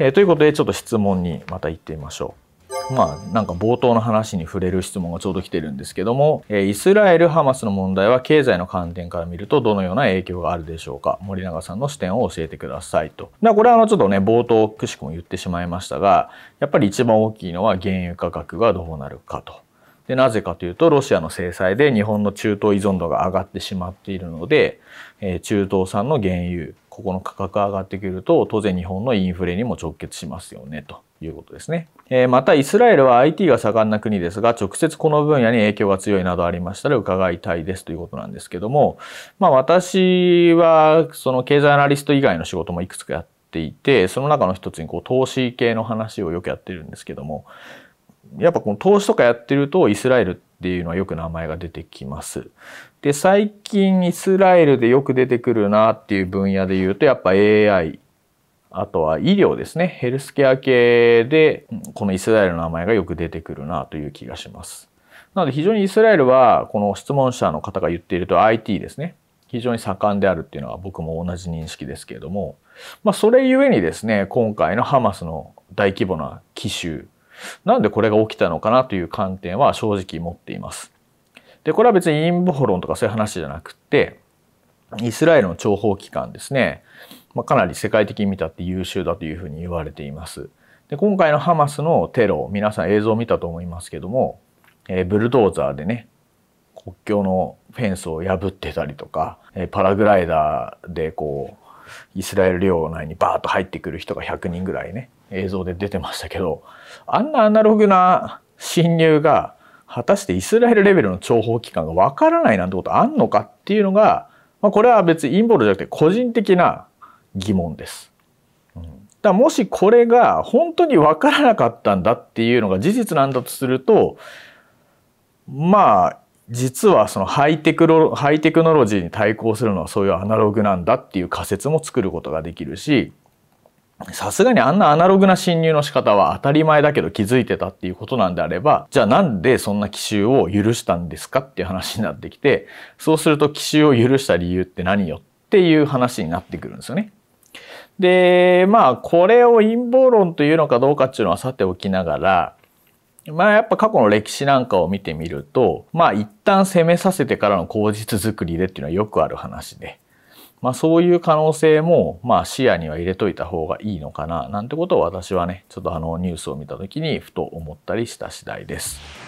えー、ということでちょっと質問にまた行ってみましょう。まあ、なんか冒頭の話に触れる質問がちょうど来てるんですけども、えイスラエル・ハマスの問題は経済の観点から見るとどのような影響があるでしょうか森永さんの視点を教えてくださいと。だこれはあのちょっとね冒頭くしくも言ってしまいましたがやっぱり一番大きいのは原油価格がどうなるかと。でなぜかというとロシアの制裁で日本の中東依存度が上がってしまっているので、え中東産の原油ここの価格が上がってくると当然日本のインフレにも直結しますよねということですね。えー、またイスラエルは IT が盛んな国ですが直接この分野に影響が強いなどありましたら伺いたいですということなんですけども、まあ、私はその経済アナリスト以外の仕事もいくつかやっていてその中の一つにこう投資系の話をよくやってるんですけどもやっぱこの投資とかやってるとイスラエルっていうのはよく名前が出てきます。で最近イスラエルでよく出てくるなっていう分野で言うとやっぱ AI あとは医療ですねヘルスケア系でこのイスラエルの名前がよく出てくるなという気がします。なので非常にイスラエルはこの質問者の方が言っていると IT ですね非常に盛んであるっていうのは僕も同じ認識ですけれども、まあ、それゆえにですね今回のハマスの大規模な奇襲なんでこれが起きたのかなという観点は正直持っています。で、これは別に陰謀論とかそういう話じゃなくて、イスラエルの諜報機関ですね、まあ、かなり世界的に見たって優秀だというふうに言われています。で、今回のハマスのテロ、皆さん映像を見たと思いますけども、えー、ブルドーザーでね、国境のフェンスを破ってたりとか、えー、パラグライダーでこう、イスラエル領内にバーッと入ってくる人が100人ぐらいね、映像で出てましたけどあんなアナログな侵入が果たしてイスラエルレベルの諜報機関がわからないなんてことあんのかっていうのが、まあ、これは別に陰謀論じゃなくて個人的な疑問です。うん、だもしこれが本当に分からなかったんだっていうのが事実なんだとするとまあ実はそのハイテクロハイテクノロジーに対抗するのはそういうアナログなんだっていう仮説も作ることができるしさすがにあんなアナログな侵入の仕方は当たり前だけど気づいてたっていうことなんであれば、じゃあなんでそんな奇襲を許したんですかっていう話になってきて、そうすると奇襲を許した理由って何よっていう話になってくるんですよね。で、まあこれを陰謀論というのかどうかっていうのはさておきながら、まあやっぱ過去の歴史なんかを見てみると、まあ一旦攻めさせてからの口実作りでっていうのはよくある話で。まあ、そういう可能性も、まあ、視野には入れといた方がいいのかななんてことを私はねちょっとあのニュースを見た時にふと思ったりした次第です。